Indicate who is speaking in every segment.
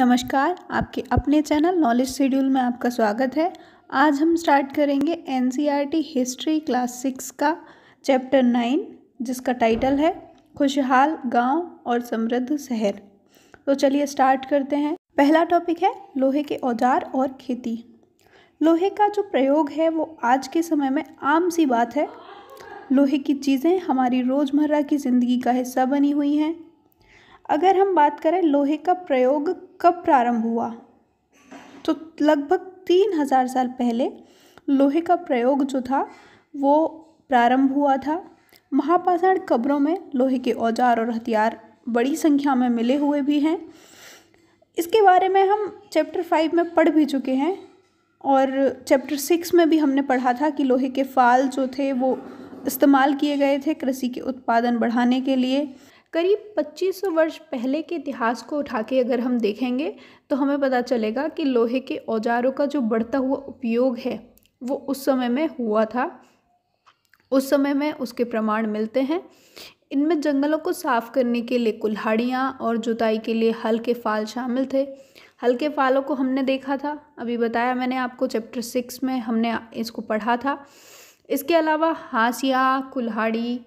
Speaker 1: नमस्कार आपके अपने चैनल नॉलेज शेड्यूल में आपका स्वागत है आज हम स्टार्ट करेंगे एन e हिस्ट्री क्लास सिक्स का चैप्टर नाइन जिसका टाइटल है खुशहाल गांव और समृद्ध शहर तो चलिए स्टार्ट करते हैं पहला टॉपिक है लोहे के औजार और खेती लोहे का जो प्रयोग है वो आज के समय में आम सी बात है लोहे की चीज़ें हमारी रोज़मर्रा की ज़िंदगी का हिस्सा बनी हुई हैं अगर हम बात करें लोहे का प्रयोग कब प्रारंभ हुआ तो लगभग तीन हज़ार साल पहले लोहे का प्रयोग जो था वो प्रारंभ हुआ था महापाषाण कब्रों में लोहे के औजार और हथियार बड़ी संख्या में मिले हुए भी हैं इसके बारे में हम चैप्टर फाइव में पढ़ भी चुके हैं और चैप्टर सिक्स में भी हमने पढ़ा था कि लोहे के फाल जो थे वो इस्तेमाल किए गए थे कृषि के उत्पादन बढ़ाने के लिए करीब 2500 वर्ष पहले के इतिहास को उठा के अगर हम देखेंगे तो हमें पता चलेगा कि लोहे के औजारों का जो बढ़ता हुआ उपयोग है वो उस समय में हुआ था उस समय में उसके प्रमाण मिलते हैं इनमें जंगलों को साफ करने के लिए कुल्हाड़ियाँ और जुताई के लिए हल के फाल शामिल थे हल के फालों को हमने देखा था अभी बताया मैंने आपको चैप्टर सिक्स में हमने इसको पढ़ा था इसके अलावा हाशिया कुल्हाड़ी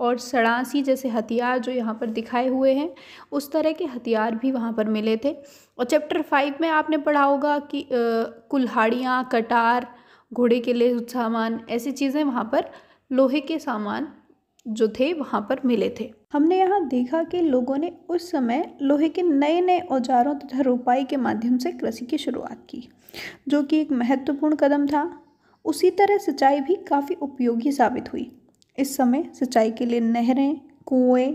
Speaker 1: और सड़ांसी जैसे हथियार जो यहाँ पर दिखाए हुए हैं उस तरह के हथियार भी वहाँ पर मिले थे और चैप्टर फाइव में आपने पढ़ा होगा कि कुल्हाड़ियाँ कटार घोड़े के लिए सामान ऐसी चीज़ें वहाँ पर लोहे के सामान जो थे वहाँ पर मिले थे हमने यहाँ देखा कि लोगों ने उस समय लोहे के नए नए औजारों तथा रोपाई के माध्यम से कृषि की शुरुआत की जो कि एक महत्वपूर्ण कदम था उसी तरह सिंचाई भी काफ़ी उपयोगी साबित हुई इस समय सिंचाई के लिए नहरें कुएँ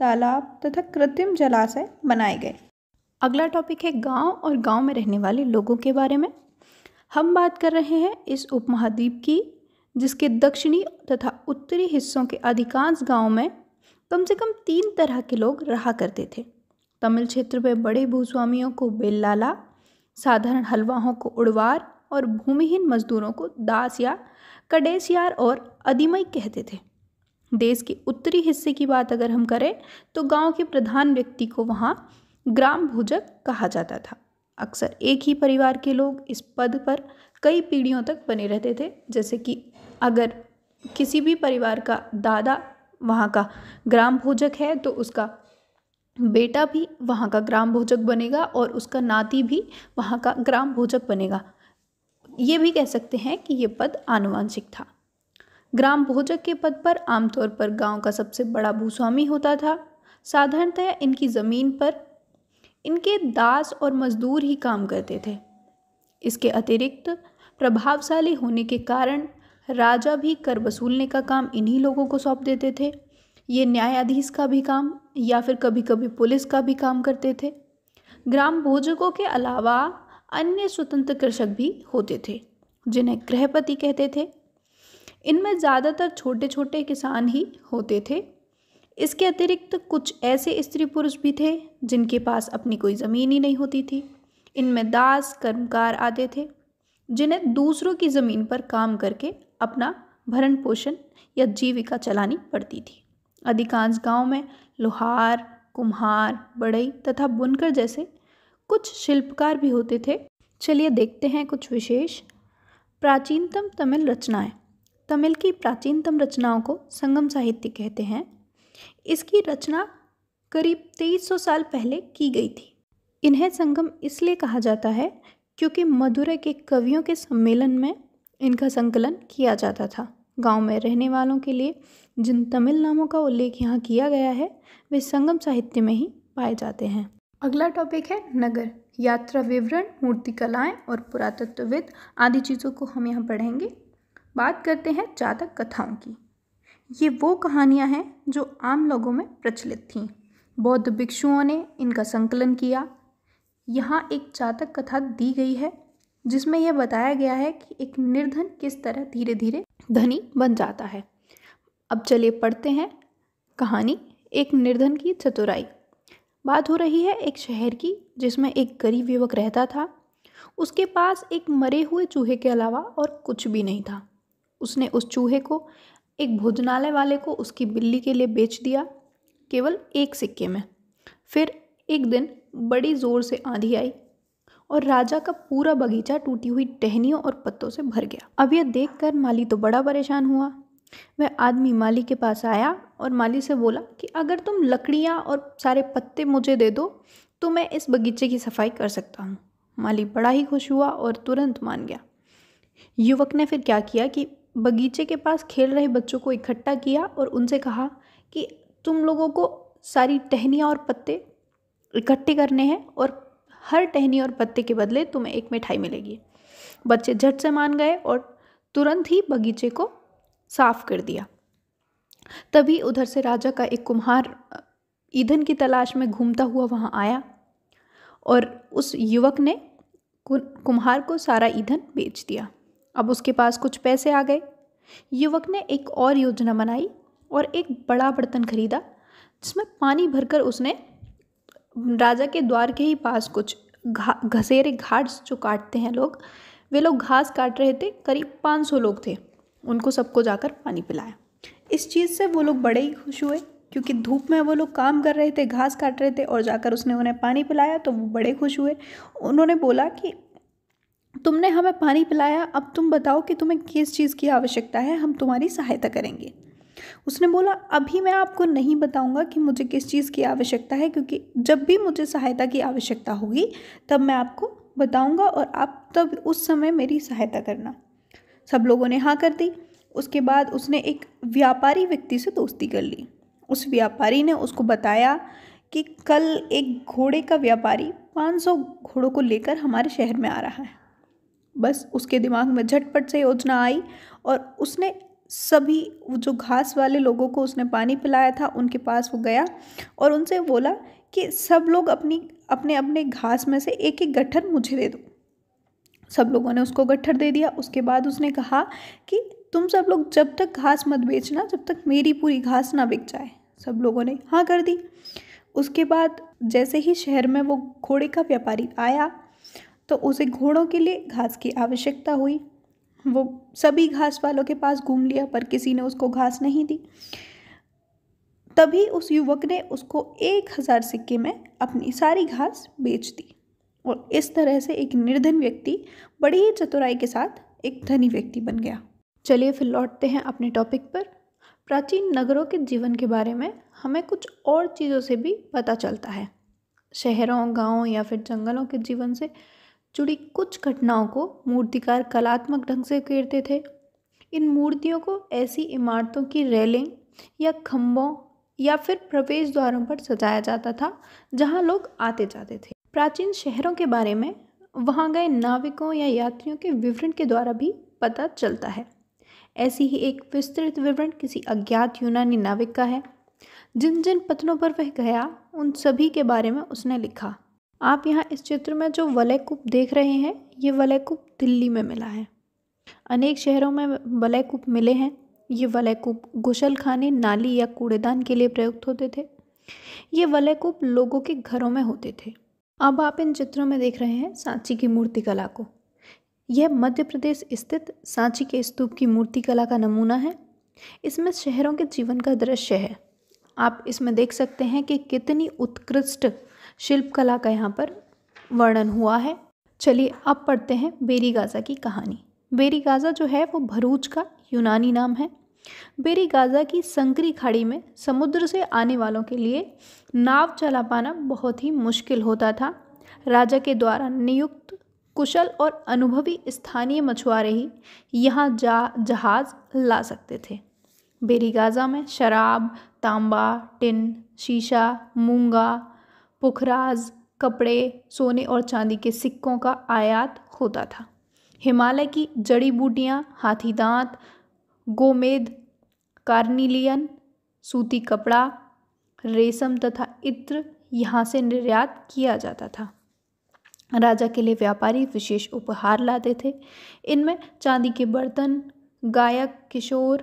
Speaker 1: तालाब तथा कृत्रिम जलाशय बनाए गए अगला टॉपिक है गांव और गांव में रहने वाले लोगों के बारे में हम बात कर रहे हैं इस उपमहाद्वीप की जिसके दक्षिणी तथा उत्तरी हिस्सों के अधिकांश गाँव में कम से कम तीन तरह के लोग रहा करते थे तमिल क्षेत्र में बड़े भूस्वामियों को बेल्लाला साधारण हलवाहों को उड़वार और भूमिहीन मजदूरों को दास या कडेसयार और अधिमय कहते थे देश के उत्तरी हिस्से की बात अगर हम करें तो गांव के प्रधान व्यक्ति को वहाँ ग्राम भोजक कहा जाता था अक्सर एक ही परिवार के लोग इस पद पर कई पीढ़ियों तक बने रहते थे जैसे कि अगर किसी भी परिवार का दादा वहाँ का ग्राम भोजक है तो उसका बेटा भी वहाँ का ग्राम भोजक बनेगा और उसका नाती भी वहाँ का ग्राम भोजक बनेगा ये भी कह सकते हैं कि ये पद आनुवंशिक था ग्राम भोजक के पद पर आमतौर पर गांव का सबसे बड़ा भूस्वामी होता था साधारणतः इनकी ज़मीन पर इनके दास और मजदूर ही काम करते थे इसके अतिरिक्त प्रभावशाली होने के कारण राजा भी कर वसूलने का काम इन्हीं लोगों को सौंप देते थे ये न्यायाधीश का भी काम या फिर कभी कभी पुलिस का भी काम करते थे ग्राम भोजकों के अलावा अन्य स्वतंत्र कृषक भी होते थे जिन्हें गृहपति कहते थे इनमें ज़्यादातर छोटे छोटे किसान ही होते थे इसके अतिरिक्त कुछ ऐसे स्त्री पुरुष भी थे जिनके पास अपनी कोई ज़मीन ही नहीं होती थी इनमें दास कर्मकार आते थे जिन्हें दूसरों की ज़मीन पर काम करके अपना भरण पोषण या जीविका चलानी पड़ती थी अधिकांश गांव में लोहार कुम्हार बड़ई तथा बुनकर जैसे कुछ शिल्पकार भी होते थे चलिए देखते हैं कुछ विशेष प्राचीनतम तमिल रचनाएं तमिल की प्राचीनतम रचनाओं को संगम साहित्य कहते हैं इसकी रचना करीब 2300 साल पहले की गई थी इन्हें संगम इसलिए कहा जाता है क्योंकि मदुरै के कवियों के सम्मेलन में इनका संकलन किया जाता था गांव में रहने वालों के लिए जिन तमिल नामों का उल्लेख यहाँ किया गया है वे संगम साहित्य में ही पाए जाते हैं अगला टॉपिक है नगर यात्रा विवरण मूर्तिकलाएँ और पुरातत्वविद आदि चीज़ों को हम यहाँ पढ़ेंगे बात करते हैं जातक कथाओं की ये वो कहानियाँ हैं जो आम लोगों में प्रचलित थीं बौद्ध भिक्षुओं ने इनका संकलन किया यहाँ एक जातक कथा दी गई है जिसमें यह बताया गया है कि एक निर्धन किस तरह धीरे धीरे धनी बन जाता है अब चलिए पढ़ते हैं कहानी एक निर्धन की चतुराई बात हो रही है एक शहर की जिसमें एक गरीब युवक रहता था उसके पास एक मरे हुए चूहे के अलावा और कुछ भी नहीं था उसने उस चूहे को एक भोजनालय वाले को उसकी बिल्ली के लिए बेच दिया केवल एक सिक्के में फिर एक दिन बड़ी ज़ोर से आंधी आई और राजा का पूरा बगीचा टूटी हुई टहनियों और पत्तों से भर गया अब यह देखकर माली तो बड़ा परेशान हुआ वह आदमी माली के पास आया और माली से बोला कि अगर तुम लकड़ियाँ और सारे पत्ते मुझे दे दो तो मैं इस बगीचे की सफाई कर सकता हूँ माली बड़ा ही खुश हुआ और तुरंत मान गया युवक ने फिर क्या किया कि बगीचे के पास खेल रहे बच्चों को इकट्ठा किया और उनसे कहा कि तुम लोगों को सारी टहनियाँ और पत्ते इकट्ठे करने हैं और हर टहनी और पत्ते के बदले तुम्हें एक मिठाई मिलेगी बच्चे झट से मान गए और तुरंत ही बगीचे को साफ कर दिया तभी उधर से राजा का एक कुम्हार ईंधन की तलाश में घूमता हुआ वहाँ आया और उस युवक ने कुम्हार को सारा ईंधन बेच दिया अब उसके पास कुछ पैसे आ गए युवक ने एक और योजना बनाई और एक बड़ा बर्तन खरीदा जिसमें पानी भरकर उसने राजा के द्वार के ही पास कुछ घा घसेरे घाट जो काटते हैं लोग वे लोग घास काट रहे थे करीब 500 लोग थे उनको सबको जाकर पानी पिलाया इस चीज़ से वो लोग बड़े ही खुश हुए क्योंकि धूप में वो लोग काम कर रहे थे घास काट रहे थे और जाकर उसने उन्हें पानी पिलाया तो वो बड़े खुश हुए उन्होंने बोला कि तुमने हमें पानी पिलाया अब तुम बताओ कि तुम्हें किस चीज़ की आवश्यकता है हम तुम्हारी सहायता करेंगे उसने बोला अभी मैं आपको नहीं बताऊंगा कि मुझे किस चीज़ की आवश्यकता है क्योंकि जब भी मुझे सहायता की आवश्यकता होगी तब मैं आपको बताऊंगा और आप तब उस समय मेरी सहायता करना सब लोगों ने हाँ कर दी उसके बाद उसने एक व्यापारी व्यक्ति से दोस्ती कर ली उस व्यापारी ने उसको बताया कि कल एक घोड़े का व्यापारी 500 घोड़ों को लेकर हमारे शहर में आ रहा है बस उसके दिमाग में झटपट से योजना आई और उसने सभी जो घास वाले लोगों को उसने पानी पिलाया था उनके पास वो गया और उनसे बोला कि सब लोग अपनी अपने अपने घास में से एक एक गट्ठर मुझे दे दो सब लोगों ने उसको गट्ठर दे दिया उसके बाद उसने कहा कि तुम सब लोग जब तक घास मत बेचना जब तक मेरी पूरी घास ना बिक जाए सब लोगों ने हाँ कर दी उसके बाद जैसे ही शहर में वो घोड़े का व्यापारी आया तो उसे घोड़ों के लिए घास की आवश्यकता हुई वो सभी घास वालों के पास घूम लिया पर किसी ने उसको घास नहीं दी तभी उस युवक ने उसको एक हज़ार सिक्के में अपनी सारी घास बेच दी और इस तरह से एक निर्धन व्यक्ति बड़ी ही चतुराई के साथ एक धनी व्यक्ति बन गया चलिए फिर लौटते हैं अपने टॉपिक पर प्राचीन नगरों के जीवन के बारे में हमें कुछ और चीज़ों से भी पता चलता है शहरों गांवों या फिर जंगलों के जीवन से जुड़ी कुछ घटनाओं को मूर्तिकार कलात्मक ढंग से घेरते थे इन मूर्तियों को ऐसी इमारतों की रेलिंग या खम्भों या फिर प्रवेश द्वारों पर सजाया जाता था जहाँ लोग आते जाते थे प्राचीन शहरों के बारे में वहाँ गए नाविकों या यात्रियों के विवरण के द्वारा भी पता चलता है ऐसी ही एक विस्तृत विवरण किसी अज्ञात यूनानी नाविक का है जिन जिन पतनों पर वह गया उन सभी के बारे में उसने लिखा आप यहाँ इस चित्र में जो वलयकूप देख रहे हैं ये वलयकूप दिल्ली में मिला है अनेक शहरों में वलयकूप मिले हैं ये वलयकूप गुशल खाने नाली या कूड़ेदान के लिए प्रयुक्त होते थे ये वलयकूप लोगों के घरों में होते थे अब आप इन चित्रों में देख रहे हैं सांची की मूर्तिकला को यह मध्य प्रदेश स्थित सांची के स्तूप की मूर्तिकला का नमूना है इसमें शहरों के जीवन का दृश्य है आप इसमें देख सकते हैं कि कितनी उत्कृष्ट शिल्पकला का यहाँ पर वर्णन हुआ है चलिए अब पढ़ते हैं बेरी गाज़ा की कहानी बेरी गाज़ा जो है वो भरूच का यूनानी नाम है बेरी गाज़ा की संकरी खाड़ी में समुद्र से आने वालों के लिए नाव चला पाना बहुत ही मुश्किल होता था राजा के द्वारा नियुक्त कुशल और अनुभवी स्थानीय मछुआरे ही यहाँ जा जहाज़ ला सकते थे बेरी गाज़ा में शराब तांबा टिन शीशा मूंगा पुखराज कपड़े सोने और चांदी के सिक्कों का आयात होता था हिमालय की जड़ी बूटियाँ हाथी दांत गोमेद कार्निलियन सूती कपड़ा रेशम तथा इत्र यहाँ से निर्यात किया जाता था राजा के लिए व्यापारी विशेष उपहार लाते थे इनमें चांदी के बर्तन गायक किशोर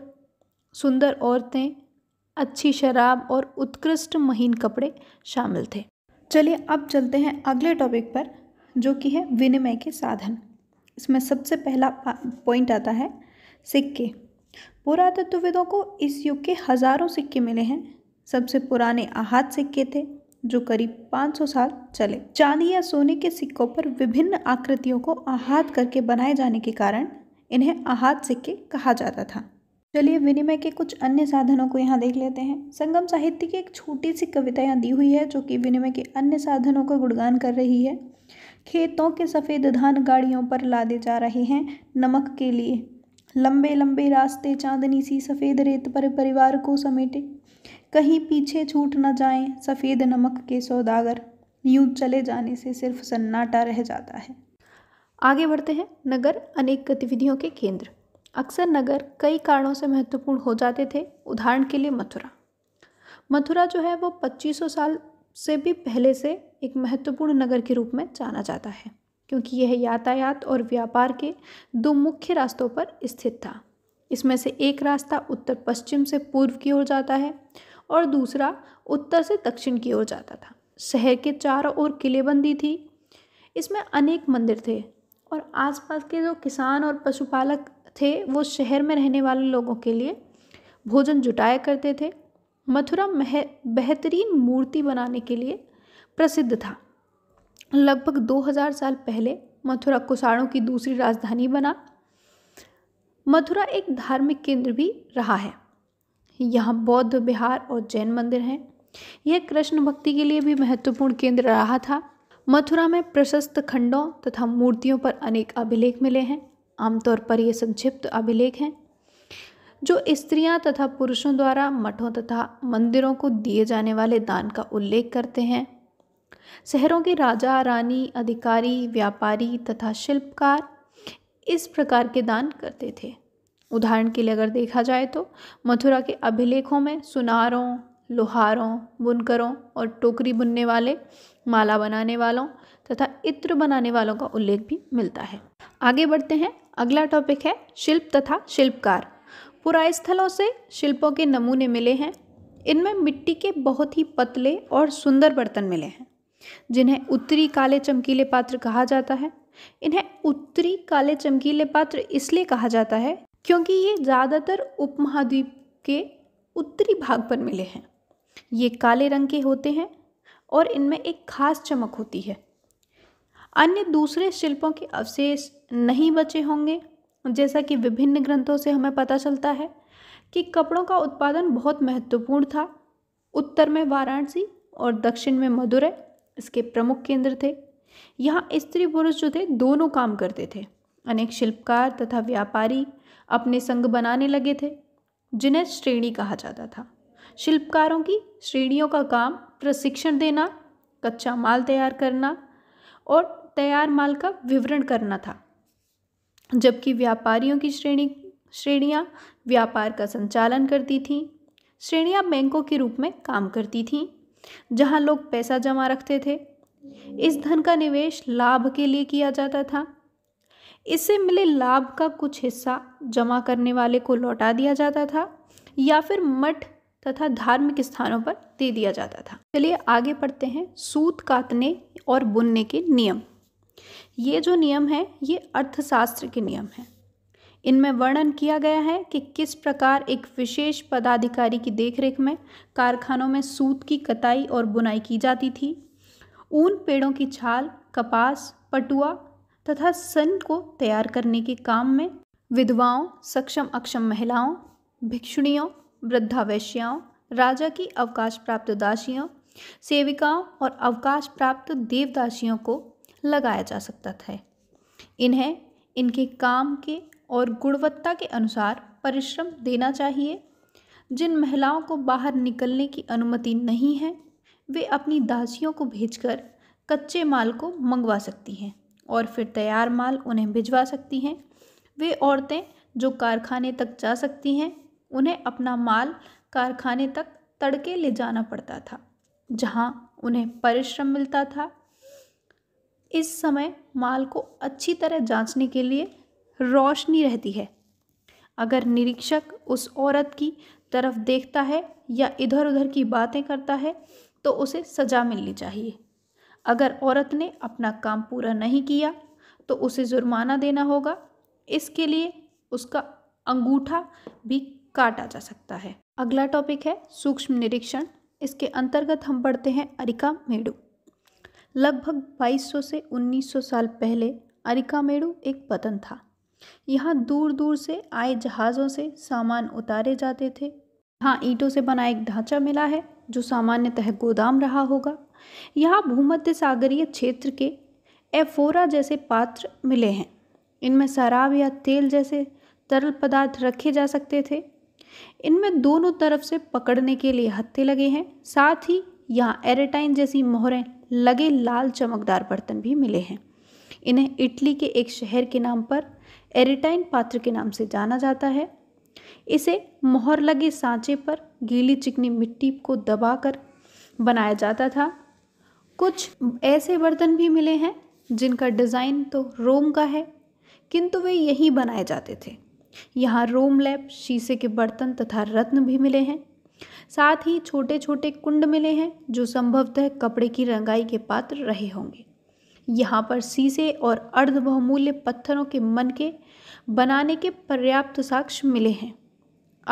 Speaker 1: सुंदर औरतें अच्छी शराब और उत्कृष्ट महीन कपड़े शामिल थे चलिए अब चलते हैं अगले टॉपिक पर जो कि है विनिमय के साधन इसमें सबसे पहला पॉइंट आता है सिक्के पुरातत्वविदों को इस युग के हज़ारों सिक्के मिले हैं सबसे पुराने आहत सिक्के थे जो करीब 500 साल चले चांदी या सोने के सिक्कों पर विभिन्न आकृतियों को आहत करके बनाए जाने के कारण इन्हें आहत सिक्के कहा जाता था चलिए विनिमय के कुछ अन्य साधनों को यहाँ देख लेते हैं संगम साहित्य की एक छोटी सी कविता यहाँ दी हुई है जो कि विनिमय के अन्य साधनों का गुणगान कर रही है खेतों के सफ़ेद धान गाड़ियों पर लादे जा रहे हैं नमक के लिए लंबे लंबे रास्ते चांदनी सी सफ़ेद रेत पर परिवार को समेटे कहीं पीछे छूट न जाए सफ़ेद नमक के सौदागर यूं चले जाने से सिर्फ सन्नाटा रह जाता है आगे बढ़ते हैं नगर अनेक गतिविधियों के केंद्र अक्सर नगर कई कारणों से महत्वपूर्ण हो जाते थे उदाहरण के लिए मथुरा मथुरा जो है वो 2500 साल से भी पहले से एक महत्वपूर्ण नगर के रूप में जाना जाता है क्योंकि यह यातायात और व्यापार के दो मुख्य रास्तों पर स्थित था इसमें से एक रास्ता उत्तर पश्चिम से पूर्व की ओर जाता है और दूसरा उत्तर से दक्षिण की ओर जाता था शहर के चारों ओर किलेबंदी थी इसमें अनेक मंदिर थे और आसपास के जो किसान और पशुपालक थे वो शहर में रहने वाले लोगों के लिए भोजन जुटाया करते थे मथुरा मह बेहतरीन मूर्ति बनाने के लिए प्रसिद्ध था लगभग 2000 साल पहले मथुरा कुषाणों की दूसरी राजधानी बना मथुरा एक धार्मिक केंद्र भी रहा है यहाँ बौद्ध बिहार और जैन मंदिर हैं यह कृष्ण भक्ति के लिए भी महत्वपूर्ण केंद्र रहा था मथुरा में प्रशस्त खंडों तथा मूर्तियों पर अनेक अभिलेख मिले हैं आमतौर पर ये संक्षिप्त अभिलेख हैं जो स्त्रियां तथा पुरुषों द्वारा मठों तथा मंदिरों को दिए जाने वाले दान का उल्लेख करते हैं शहरों के राजा रानी अधिकारी व्यापारी तथा शिल्पकार इस प्रकार के दान करते थे उदाहरण के लिए अगर देखा जाए तो मथुरा के अभिलेखों में सुनारों लोहारों बुनकरों और टोकरी बुनने वाले माला बनाने वालों तथा इत्र बनाने वालों का उल्लेख भी मिलता है आगे बढ़ते हैं अगला टॉपिक है शिल्प तथा शिल्पकार पुराय स्थलों से शिल्पों के नमूने मिले हैं इनमें मिट्टी के बहुत ही पतले और सुंदर बर्तन मिले हैं जिन्हें उत्तरी काले चमकीले पात्र कहा जाता है इन्हें उत्तरी काले चमकीले पात्र इसलिए कहा जाता है क्योंकि ये ज़्यादातर उपमहाद्वीप के उत्तरी भाग पर मिले हैं ये काले रंग के होते हैं और इनमें एक खास चमक होती है अन्य दूसरे शिल्पों के अवशेष नहीं बचे होंगे जैसा कि विभिन्न ग्रंथों से हमें पता चलता है कि कपड़ों का उत्पादन बहुत महत्वपूर्ण था उत्तर में वाराणसी और दक्षिण में मदुरै इसके प्रमुख केंद्र थे यहाँ स्त्री पुरुष जो थे दोनों काम करते थे अनेक शिल्पकार तथा व्यापारी अपने संग बनाने लगे थे जिन्हें श्रेणी कहा जाता था शिल्पकारों की श्रेणियों का काम प्रशिक्षण देना कच्चा माल तैयार करना और तैयार माल का विवरण करना था जबकि व्यापारियों की श्रेणी श्रेणियाँ व्यापार का संचालन करती थीं श्रेणियाँ बैंकों के रूप में काम करती थीं जहाँ लोग पैसा जमा रखते थे इस धन का निवेश लाभ के लिए किया जाता था इससे मिले लाभ का कुछ हिस्सा जमा करने वाले को लौटा दिया जाता था या फिर मठ तथा धार्मिक स्थानों पर दे दिया जाता था चलिए आगे पढ़ते हैं सूत काटने और बुनने के नियम ये जो नियम है ये अर्थशास्त्र के नियम हैं इनमें वर्णन किया गया है कि किस प्रकार एक विशेष पदाधिकारी की देखरेख में कारखानों में सूत की कताई और बुनाई की जाती थी ऊन पेड़ों की छाल कपास पटुआ तथा सन को तैयार करने के काम में विधवाओं सक्षम अक्षम महिलाओं भिक्षुणियों वृद्धावैश्याओं राजा की अवकाश प्राप्त दासियों सेविकाओं और अवकाश प्राप्त देवदासियों को लगाया जा सकता था इन्हें इनके काम के और गुणवत्ता के अनुसार परिश्रम देना चाहिए जिन महिलाओं को बाहर निकलने की अनुमति नहीं है वे अपनी दासियों को भेजकर कच्चे माल को मंगवा सकती हैं और फिर तैयार माल उन्हें भिजवा सकती हैं वे औरतें जो कारखाने तक जा सकती हैं उन्हें अपना माल कारखाने तक तड़के ले जाना पड़ता था जहां उन्हें परिश्रम मिलता था इस समय माल को अच्छी तरह जांचने के लिए रोशनी रहती है अगर निरीक्षक उस औरत की तरफ देखता है या इधर उधर की बातें करता है तो उसे सज़ा मिलनी चाहिए अगर औरत ने अपना काम पूरा नहीं किया तो उसे जुर्माना देना होगा इसके लिए उसका अंगूठा भी काटा जा सकता है अगला टॉपिक है सूक्ष्म निरीक्षण इसके अंतर्गत हम पढ़ते हैं अरिका मेडू लगभग 2200 से 1900 साल पहले अरिका मेडू एक पतन था यहाँ दूर दूर से आए जहाज़ों से सामान उतारे जाते थे यहाँ ईंटों से बना एक ढांचा मिला है जो सामान्यतः गोदाम रहा होगा यहाँ भूमध्य सागरीय क्षेत्र के एफोरा जैसे पात्र मिले हैं इनमें शराब या तेल जैसे तरल पदार्थ रखे जा सकते थे इनमें दोनों तरफ से पकड़ने के लिए हत्थे लगे हैं साथ ही यहाँ एरेटाइन जैसी मोहरें लगे लाल चमकदार बर्तन भी मिले हैं इन्हें इटली के एक शहर के नाम पर एरिटाइन पात्र के नाम से जाना जाता है इसे मोहर लगे सांचे पर गीली चिकनी मिट्टी को दबाकर बनाया जाता था कुछ ऐसे बर्तन भी मिले हैं जिनका डिज़ाइन तो रोम का है किंतु वे यहीं बनाए जाते थे यहाँ रोम लैब शीशे के बर्तन तथा रत्न भी मिले हैं साथ ही छोटे छोटे कुंड मिले हैं जो संभवतः कपड़े की रंगाई के पात्र रहे होंगे यहाँ पर शीशे और अर्ध बहुमूल्य पत्थरों के मन के बनाने के पर्याप्त साक्ष्य मिले हैं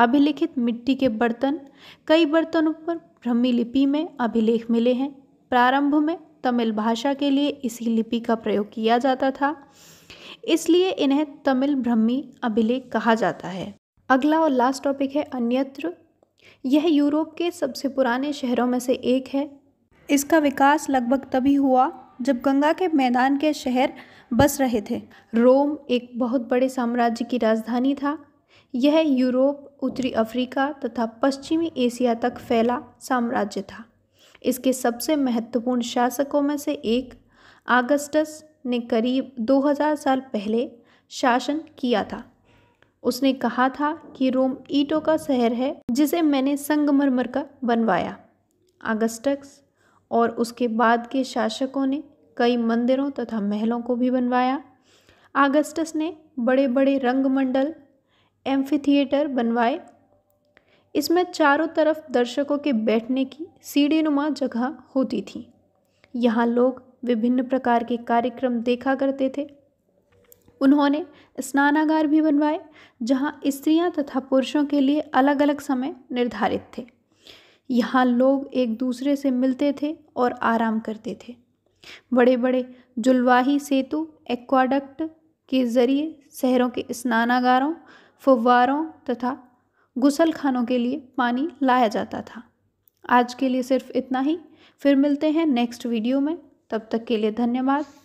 Speaker 1: अभिलिखित मिट्टी के बर्तन कई बर्तनों पर ब्रह्मी लिपि में अभिलेख मिले हैं प्रारंभ में तमिल भाषा के लिए इसी लिपि का प्रयोग किया जाता था इसलिए इन्हें तमिल ब्रह्मी अभिलेख कहा जाता है अगला और लास्ट टॉपिक है अन्यत्र यह यूरोप के सबसे पुराने शहरों में से एक है इसका विकास लगभग तभी हुआ जब गंगा के मैदान के शहर बस रहे थे रोम एक बहुत बड़े साम्राज्य की राजधानी था यह यूरोप उत्तरी अफ्रीका तथा पश्चिमी एशिया तक फैला साम्राज्य था इसके सबसे महत्वपूर्ण शासकों में से एक आगस्टस ने करीब 2000 साल पहले शासन किया था उसने कहा था कि रोम ईटों का शहर है जिसे मैंने संगमरमर का बनवाया आगस्टस और उसके बाद के शासकों ने कई मंदिरों तथा महलों को भी बनवाया आगस्टस ने बड़े बड़े रंगमंडल एम्फीथिएटर बनवाए इसमें चारों तरफ दर्शकों के बैठने की सीढ़ी नुमा जगह होती थी यहाँ लोग विभिन्न प्रकार के कार्यक्रम देखा करते थे उन्होंने स्नानागार भी बनवाए जहाँ स्त्रियाँ तथा पुरुषों के लिए अलग अलग समय निर्धारित थे यहाँ लोग एक दूसरे से मिलते थे और आराम करते थे बड़े बड़े जुलवाही सेतु एक्वाडक्ट के ज़रिए शहरों के स्नानागारों फव्वारों तथा गुसल खानों के लिए पानी लाया जाता था आज के लिए सिर्फ इतना ही फिर मिलते हैं नेक्स्ट वीडियो में तब तक के लिए धन्यवाद